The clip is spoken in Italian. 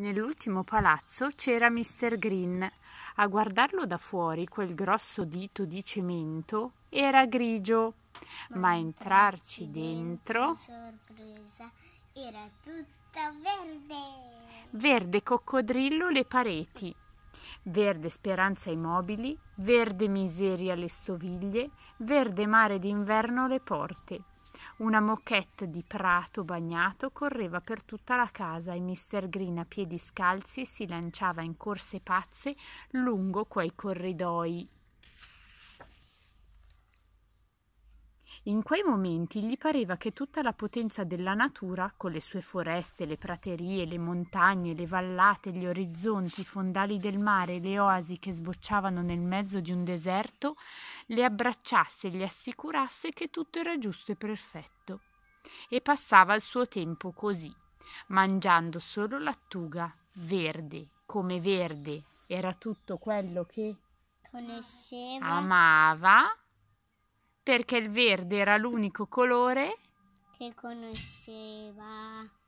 Nell'ultimo palazzo c'era Mr. Green. A guardarlo da fuori, quel grosso dito di cemento era grigio, ma entrarci dentro... Sorpresa, era tutto verde! Verde coccodrillo le pareti, verde speranza i mobili, verde miseria le stoviglie, verde mare d'inverno le porte. Una moquette di prato bagnato correva per tutta la casa e Mr. Green a piedi scalzi si lanciava in corse pazze lungo quei corridoi In quei momenti gli pareva che tutta la potenza della natura, con le sue foreste, le praterie, le montagne, le vallate, gli orizzonti, i fondali del mare le oasi che sbocciavano nel mezzo di un deserto, le abbracciasse e gli assicurasse che tutto era giusto e perfetto. E passava il suo tempo così, mangiando solo lattuga, verde, come verde, era tutto quello che conosceva, amava perché il verde era l'unico colore che conosceva.